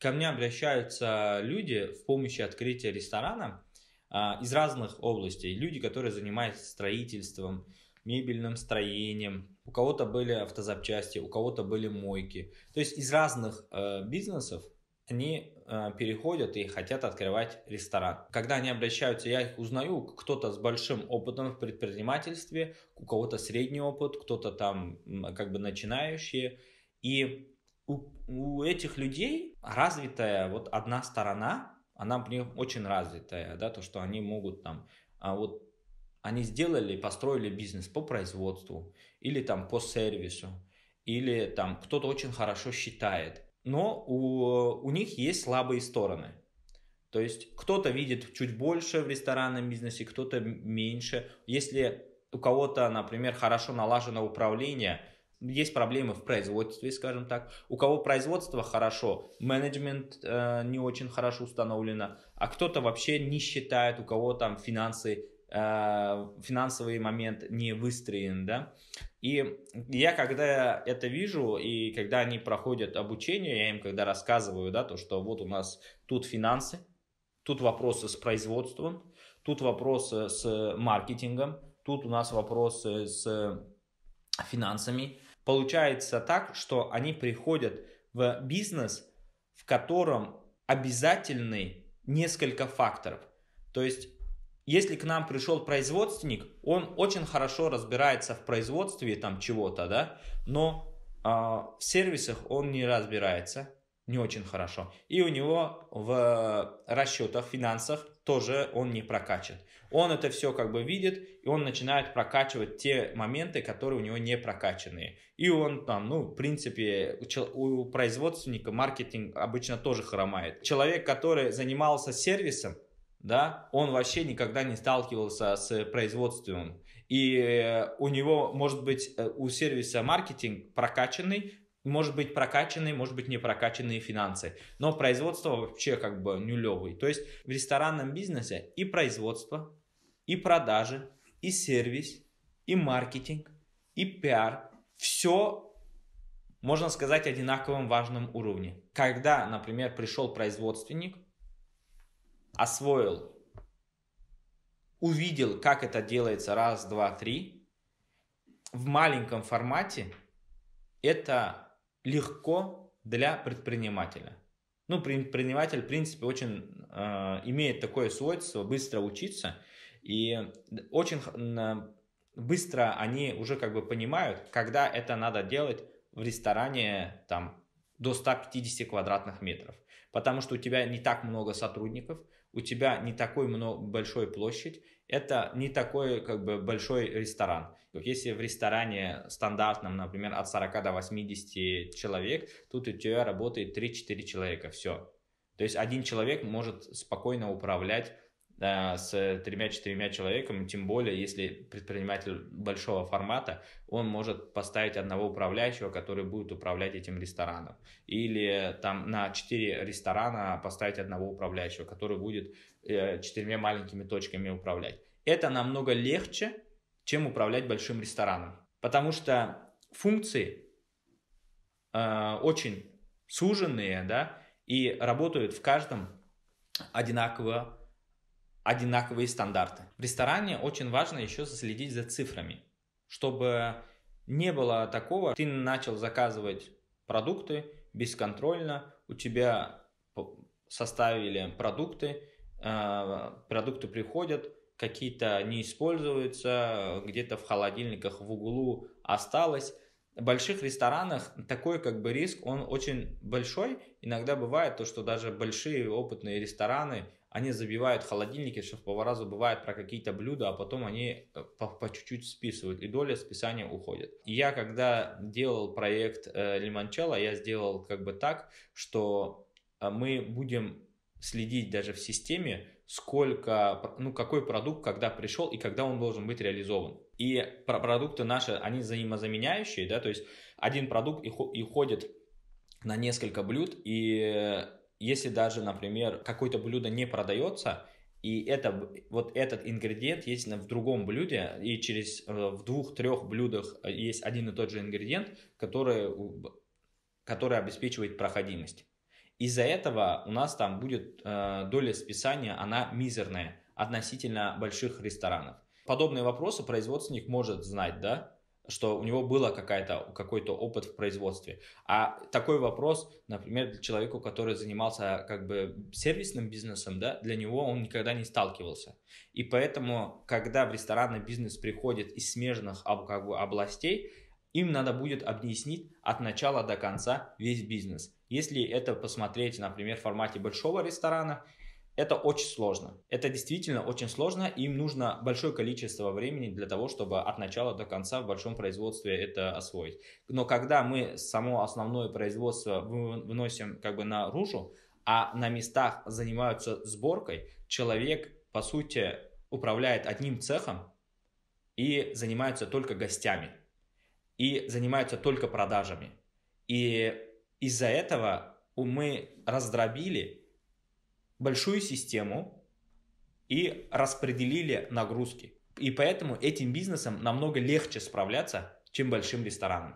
ко мне обращаются люди в помощи открытия ресторана а, из разных областей. Люди, которые занимаются строительством, мебельным строением, у кого-то были автозапчасти, у кого-то были мойки. То есть из разных э, бизнесов они э, переходят и хотят открывать ресторан. Когда они обращаются, я их узнаю, кто-то с большим опытом в предпринимательстве, у кого-то средний опыт, кто-то там как бы начинающие. И у, у этих людей развитая вот одна сторона, она у них очень развитая, да, то, что они могут там, а вот они сделали, построили бизнес по производству или там по сервису, или там кто-то очень хорошо считает, но у, у них есть слабые стороны. То есть кто-то видит чуть больше в ресторанном бизнесе, кто-то меньше. Если у кого-то, например, хорошо налажено управление – есть проблемы в производстве, скажем так. У кого производство хорошо, менеджмент э, не очень хорошо установлено, а кто-то вообще не считает, у кого там финансы, э, финансовый момент не выстроен, да. И я когда это вижу, и когда они проходят обучение, я им когда рассказываю, да, то, что вот у нас тут финансы, тут вопросы с производством, тут вопросы с маркетингом, тут у нас вопросы с финансами, Получается так, что они приходят в бизнес, в котором обязательны несколько факторов. То есть, если к нам пришел производственник, он очень хорошо разбирается в производстве там чего-то, да, но э, в сервисах он не разбирается, не очень хорошо. И у него в э, расчетах, финансах тоже он не прокачан. Он это все как бы видит, и он начинает прокачивать те моменты, которые у него не прокачанные. И он там, ну, в принципе, у производственника маркетинг обычно тоже хромает. Человек, который занимался сервисом, да, он вообще никогда не сталкивался с производством. И э, у него, может быть, э, у сервиса маркетинг прокачанный, может быть прокачанные, может быть не прокачанные финансы, но производство вообще как бы нулевый. То есть в ресторанном бизнесе и производство, и продажи, и сервис, и маркетинг, и пиар, все можно сказать, одинаковом важном уровне. Когда, например, пришел производственник, освоил, увидел, как это делается раз, два, три, в маленьком формате, это легко для предпринимателя. Ну, предприниматель, в принципе, очень э, имеет такое свойство быстро учиться, и очень быстро они уже как бы понимают, когда это надо делать в ресторане там до 150 квадратных метров. Потому что у тебя не так много сотрудников, у тебя не такой много, большой площадь, это не такой как бы большой ресторан. Если в ресторане стандартном, например, от 40 до 80 человек, тут у тебя работает 3-4 человека, все. То есть один человек может спокойно управлять с тремя-четырьмя человеками, тем более, если предприниматель большого формата, он может поставить одного управляющего, который будет управлять этим рестораном. Или там на четыре ресторана поставить одного управляющего, который будет э, четырьмя маленькими точками управлять. Это намного легче, чем управлять большим рестораном. Потому что функции э, очень суженные, да, и работают в каждом одинаково одинаковые стандарты. В ресторане очень важно еще следить за цифрами, чтобы не было такого, ты начал заказывать продукты бесконтрольно, у тебя составили продукты, э, продукты приходят, какие-то не используются, где-то в холодильниках в углу осталось. В больших ресторанах такой как бы риск, он очень большой. Иногда бывает то, что даже большие опытные рестораны они забивают холодильники, шеф-повара забывают про какие-то блюда, а потом они э, по чуть-чуть списывают, и доля списания уходит. И я, когда делал проект э, Лимончелло, я сделал как бы так, что э, мы будем следить даже в системе, сколько, ну, какой продукт когда пришел и когда он должен быть реализован. И продукты наши, они взаимозаменяющие, да, то есть один продукт и, и ходит на несколько блюд, и э, если даже, например, какое-то блюдо не продается, и это, вот этот ингредиент есть в другом блюде, и через э, в двух-трех блюдах э, есть один и тот же ингредиент, который, который обеспечивает проходимость. Из-за этого у нас там будет э, доля списания, она мизерная относительно больших ресторанов. Подобные вопросы производственник может знать, да, что у него была какая-то какой-то опыт в производстве. А такой вопрос, например, для человека, который занимался как бы сервисным бизнесом, да, для него он никогда не сталкивался. И поэтому, когда в ресторанный бизнес приходит из смежных как бы, областей, им надо будет объяснить от начала до конца весь бизнес. Если это посмотреть, например, в формате большого ресторана, это очень сложно. Это действительно очень сложно. Им нужно большое количество времени для того, чтобы от начала до конца в большом производстве это освоить. Но когда мы само основное производство выносим как бы наружу, а на местах занимаются сборкой, человек, по сути, управляет одним цехом и занимается только гостями, и занимается только продажами. И из-за этого мы раздробили большую систему и распределили нагрузки. И поэтому этим бизнесом намного легче справляться, чем большим рестораном.